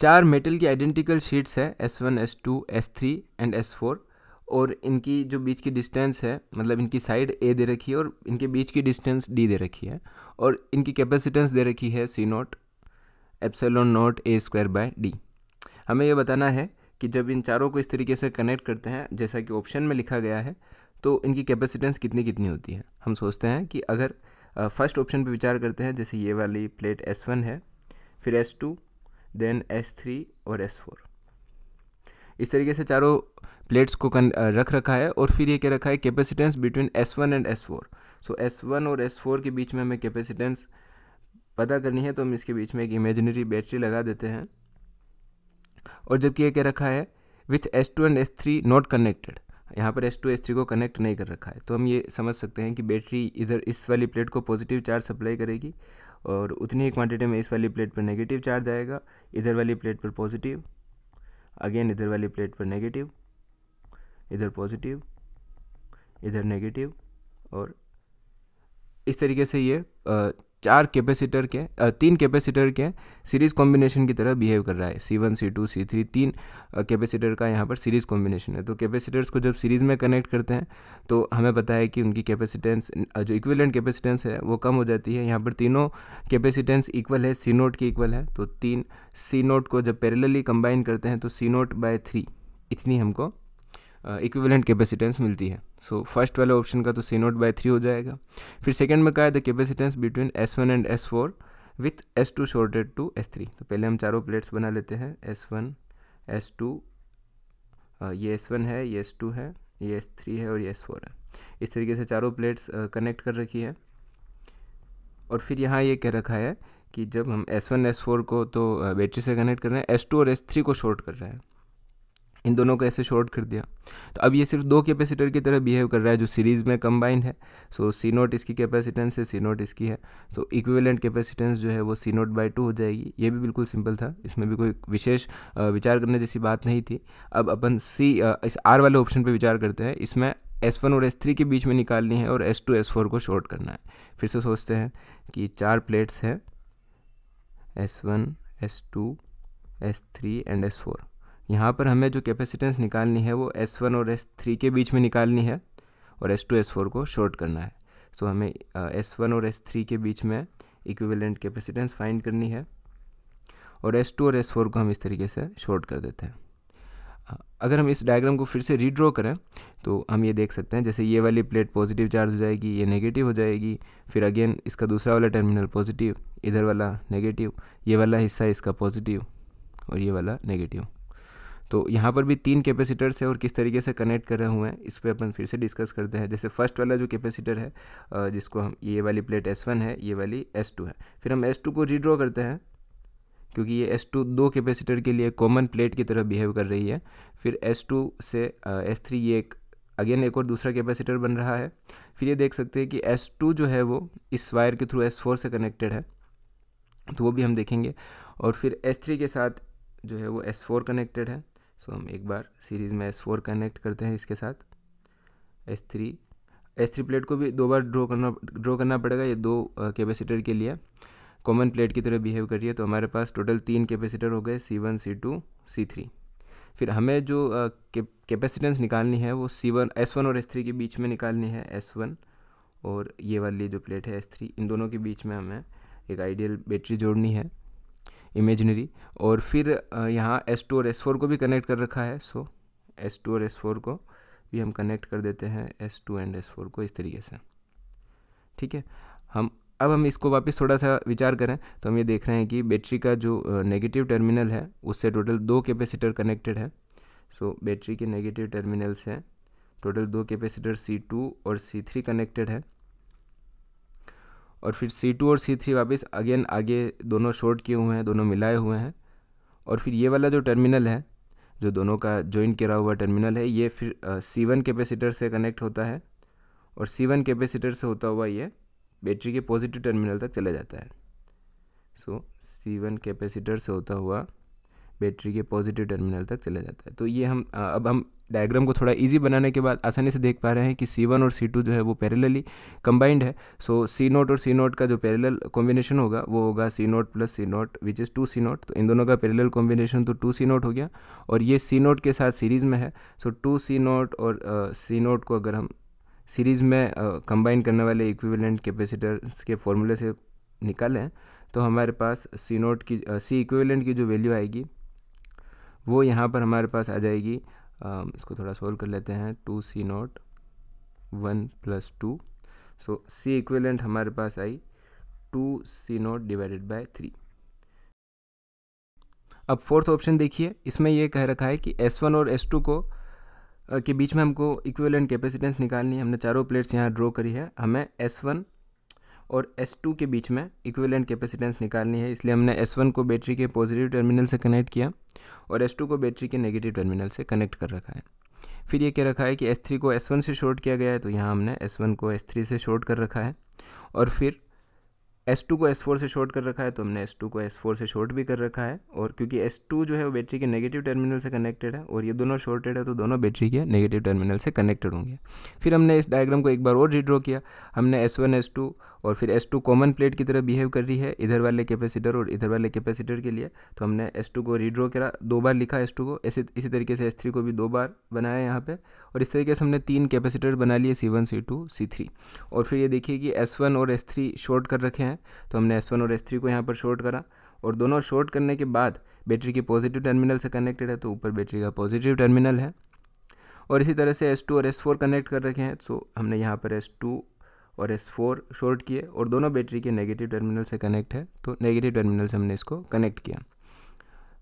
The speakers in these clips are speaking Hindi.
चार मेटल की आइडेंटिकल शीट्स है S one S two S three and S four और इनकी जो बीच की डिस्टेंस है मतलब इनकी साइड ए दे रखी है और इनके बीच की डिस्टेंस डी दे रखी है और इनकी कैपेसिटेंस दे रखी है C naught epsilon naught A square by D हमें यह बताना है कि जब इन चारों को इस तरीके से कनेक्ट करते हैं जैसा कि ऑप्शन में लिखा गया है तो इनकी कैपेसिटेंस कितनी कितनी होती है हम सोचते हैं कि अगर फर्स्ट ऑप्शन पर विचार करते हैं जैसे ये वाली प्लेट एस वन है फिर S two then S three और एस फोर इस तरीके से चारों प्लेट्स को कन, रख रखा है और फिर ये क्या रखा है capacitance between S one and S four so S one और एस फोर के बीच में हमें कैपेसिटेंस पता करनी है तो हम इसके बीच में एक इमेजिनरी बैटरी लगा देते हैं और जबकि ये क्या रखा है with S two and S three not connected यहाँ पर एस टू एस थ्री को कनेक्ट नहीं कर रखा है तो हम ये समझ सकते हैं कि बैटरी इधर इस वाली प्लेट को पॉजिटिव चार्ज सप्लाई करेगी और उतनी ही क्वांटिटी में इस वाली प्लेट पर नेगेटिव चार्ज आएगा इधर वाली प्लेट पर पॉजिटिव अगेन इधर वाली प्लेट पर नेगेटिव इधर पॉजिटिव इधर नेगेटिव और इस तरीके से ये चार कैपेसिटर के तीन कैपेसिटर के सीरीज़ कॉम्बिनेशन की तरह बिहेव कर रहा है C one C two C three तीन कैपेसिटर का यहाँ पर सीरीज़ कॉम्बिनेशन है तो कैपेसिटर्स को जब सीरीज़ में कनेक्ट करते हैं तो हमें पता है कि उनकी कैपेसिटेंस जो इक्विवेलेंट कैपेसिटेंस है वो कम हो जाती है यहाँ पर तीनों कैपेसिटेंस इक्वल है सी नोट की इक्वल है तो तीन सी नोट को जब पैरेलली कंबाइन करते हैं तो सी नोट बाय थ्री इतनी हमको इक्विवेलेंट कैपेसिटेंस मिलती है सो फर्स्ट वाले ऑप्शन का तो सी नोट बाई थ्री हो जाएगा फिर सेकंड में कहा है the capacitance between S one and S four with S two shorted to S three तो पहले हम चारों प्लेट्स बना लेते हैं एस वन एस टू ये एस वन है ये एस टू है ये एस थ्री है और ये एस फोर है इस तरीके से चारों प्लेट्स कनेक्ट कर रखी है और फिर यहाँ ये कह रखा है कि जब हम एस वन एस फोर को तो बैटरी से कनेक्ट कर रहे हैं एस टू और एस थ्री को शॉर्ट कर रहे हैं इन दोनों को ऐसे शॉर्ट कर दिया तो अब ये सिर्फ दो कैपेसिटर की तरह बिहेव कर रहा है जो सीरीज़ में कंबाइंड है सो सी नोट इसकी कैपेसिटेंस है सी नोट इसकी है सो इक्विवेलेंट कैपेसिटेंस जो है वो सी नोट बाई टू हो जाएगी ये भी बिल्कुल सिंपल था इसमें भी कोई विशेष विचार करने जैसी बात नहीं थी अब अपन सी इस आर वाले ऑप्शन पर विचार करते हैं इसमें एस वन और एस थ्री के बीच में निकालनी है और एस टू एस फोर को शॉर्ट करना है फिर से सोचते हैं कि चार प्लेट्स हैं S one S two S three and S four यहाँ पर हमें जो कैपेसिटेंस निकालनी है वो एस वन और एस थ्री के बीच में निकालनी है और एस टू एस फोर को शॉर्ट करना है सो so, हमें एस वन और एस थ्री के बीच में इक्विवेलेंट कैपेसिटेंस फाइंड करनी है और एस टू और एस फोर को हम इस तरीके से शॉर्ट कर देते हैं अगर हम इस डायग्राम को फिर से रीड्रॉ करें तो हम ये देख सकते हैं जैसे ये वाली प्लेट पॉजिटिव चार्ज हो जाएगी ये नेगेटिव हो जाएगी फिर अगेन इसका दूसरा वाला टर्मिनल पॉजिटिव इधर वाला नेगेटिव ये वाला हिस्सा इसका पॉजिटिव और ये वाला नेगेटिव तो यहाँ पर भी तीन कैपेसिटर्स है और किस तरीके से कनेक्ट कर रहे हुए हैं इस पर अपन फिर से डिस्कस करते हैं जैसे फर्स्ट वाला जो कैपेसिटर है जिसको हम ये वाली प्लेट एस वन है ये वाली एस टू है फिर हम एस टू को रीड्रॉ करते हैं क्योंकि ये एस टू दो कैपेसिटर के लिए कॉमन प्लेट की तरह बिहेव कर रही है फिर एस टू से एस थ्री ये एक अगेन एक और दूसरा कैपेसिटर बन रहा है फिर ये देख सकते हैं कि एस टू जो है वो इस वायर के थ्रू एस फोर से कनेक्टेड है तो वो भी हम देखेंगे और फिर एस थ्री के साथ जो है वो एस फोर कनेक्टेड है सो हम एक बार सीरीज़ में एस फोर कनेक्ट करते हैं इसके साथ S three S three plate को भी दो बार ड्रॉ करना ड्रॉ करना पड़ेगा ये दो कैपेसिटर के लिए कॉमन प्लेट की तरह बिहेव कर रही है तो हमारे पास टोटल तीन कैपेसिटर हो गए C one C two C three फिर हमें जो कैपेसिटेंस निकालनी है वो सी वन एस वन और एस थ्री के बीच में निकालनी है एस वन और ये वाली जो प्लेट है एस थ्री इन दोनों के बीच में हमें एक आइडियल बैटरी जोड़नी है इमेजनरी और फिर यहाँ एस टू और एस फोर को भी कनेक्ट कर रखा है सो एस टू और एस फोर को भी हम कनेक्ट कर देते हैं S two and S four को इस तरीके से ठीक है हम अब हम इसको वापस थोड़ा सा विचार करें तो हम ये देख रहे हैं कि बैटरी का जो नेगेटिव टर्मिनल है उससे टोटल दो कैपेसिटर कनेक्टेड है सो so, बैटरी के नेगेटिव टर्मिनल से टोटल दो कैपेसिटर C2 और C3 कनेक्टेड है और फिर सी टू और सी थ्री वापस अगेन आगे दोनों शॉर्ट किए हुए हैं दोनों मिलाए हुए हैं और फिर ये वाला जो टर्मिनल है जो दोनों का ज्वाइन किया हुआ टर्मिनल है ये फिर सी वन कैपेसिटर से कनेक्ट होता है और सी वन कैपेसिटर से होता हुआ ये बैटरी के पॉजिटिव टर्मिनल तक चला जाता है सो सी वन कैपेसिटर से होता हुआ बैटरी के पॉजिटिव टर्मिनल तक चला जाता है तो ये हम अब हम डायग्राम को थोड़ा इजी बनाने के बाद आसानी से देख पा रहे हैं कि C1 और C2 जो है वो पैरेलली कंबाइंड है सो सी नोट और सी नोट का जो पैरेलल कॉम्बिनेशन होगा वो होगा C naught plus C naught which is two C naught तो इन दोनों का पैरेलल कॉम्बिनेशन तो टू सी नोट हो गया और ये सी नोट के साथ सीरीज़ में है सो टू सी नोट और सी uh, नोट को अगर हम सीरीज़ में कंबाइन uh, करने वाले इक्विवेलेंट कैपेसिटर्स के फॉर्मूले से निकालें तो हमारे पास सी नोट की सी uh, इक्विवेलेंट की जो वैल्यू आएगी वो यहाँ पर हमारे पास आ जाएगी आ, इसको थोड़ा सोल्व कर लेते हैं two C naught one plus two so C equivalent हमारे पास आई two C naught divided by three अब फोर्थ ऑप्शन देखिए इसमें यह कह रखा है कि एस वन और एस टू को के बीच में हमको इक्वेलेंट कैपेसिटेंस निकालनी है हमने चारों प्लेट्स यहाँ ड्रॉ करी है हमें एस वन और S2 के बीच में इक्विवेलेंट कैपेसिटेंस निकालनी है इसलिए हमने S1 को बैटरी के पॉजिटिव टर्मिनल से कनेक्ट किया और S2 को बैटरी के नेगेटिव टर्मिनल से कनेक्ट कर रखा है फिर ये कह रखा है कि S3 को S1 से शॉर्ट किया गया है तो यहाँ हमने S1 को S3 से शॉर्ट कर रखा है और फिर एस टू को एस फोर से शॉर्ट कर रखा है तो हमने एस टू को एस फोर से शॉर्ट भी कर रखा है और क्योंकि एस टू जो है वो बैटरी के नेगेटिव टर्मिनल से कनेक्टेड है और ये दोनों शॉर्टेड है तो दोनों बैटरी के नेगेटिव टर्मिनल से कनेक्टेड होंगे फिर हमने इस डायग्राम को एक बार और रिड्रॉ किया हमने एस वन एस टू और फिर एस टू कॉमन प्लेट की तरह बिहेव कर रही है इधर वाले कैपेसिटर और इधर वाले कैपेसिटर के लिए तो हमने एस टू को रिड्रॉ करा दो बार लिखा एस टू को ऐसे इसी तरीके से एस थ्री को भी दो बार बनाया यहाँ पर और इस तरीके से हमने तीन कैपेसिटर बना लिए C C one two C three और फिर ये देखिए कि एस वन और एस थ्री शॉर्ट कर रखे हैं है तो हमने एस वन और एस थ्री को यहाँ पर शॉर्ट करा और दोनों शॉर्ट करने के बाद बैटरी के पॉजिटिव टर्मिनल से कनेक्टेड है तो ऊपर बैटरी का पॉजिटिव टर्मिनल है और इसी तरह से एस टू और एस फोर कनेक्ट कर रखे हैं तो हमने यहाँ पर एस टू और एस फोर शॉर्ट किए और दोनों बैटरी के नेगेटिव टर्मिनल से कनेक्ट है तो नेगेटिव टर्मिनल से हमने इसको कनेक्ट किया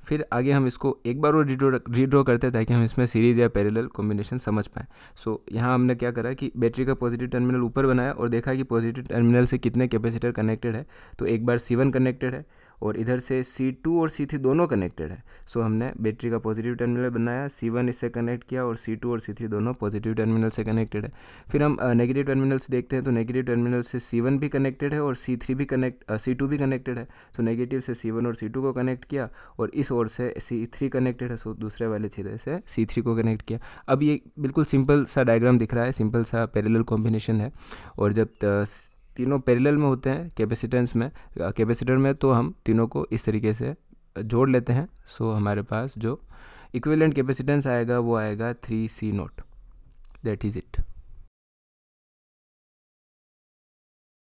फिर आगे हम इसको एक बार और रीड्रो रीड्रो करते हैं ताकि हम इसमें सीरीज़ या पैरेलल कॉम्बिनेशन समझ पाएँ सो so, यहाँ हमने क्या करा कि बैटरी का पॉजिटिव टर्मिनल ऊपर बनाया और देखा कि पॉजिटिव टर्मिनल से कितने कैपेसिटर कनेक्टेड है तो एक बार सीवन कनेक्टेड है और इधर से सी टू और सी थ्री दोनों कनेक्टेड है सो हमने बैटरी का पॉजिटिव टर्मिनल बनाया सी वन इससे कनेक्ट किया और सी टू और सी थ्री दोनों पॉजिटिव टर्मिनल से कनेक्टेड है फिर हम नेगेटिव टर्मिनल से देखते हैं तो नेगेटिव टर्मिनल से सी वन भी कनेक्टेड है और सी थ्री भी कनेक्ट सी टू भी कनेक्टेड है सो नेगेटिव से सी वन और सी टू को कनेक्ट किया और इस ओर से सी थ्री कनेक्टेड है सो दूसरे वाले छिरे से सी थ्री को कनेक्ट किया अब ये बिल्कुल सिंपल सा डायग्राम दिख रहा है सिंपल सा पैरेलल कॉम्बिनेशन है और जब तीनों पैरेलल में होते हैं कैपेसिटेंस में कैपेसिटर में तो हम तीनों को इस तरीके से जोड़ लेते हैं सो so, हमारे पास जो इक्विवेलेंट कैपेसिटेंस आएगा वो आएगा three C naught that is it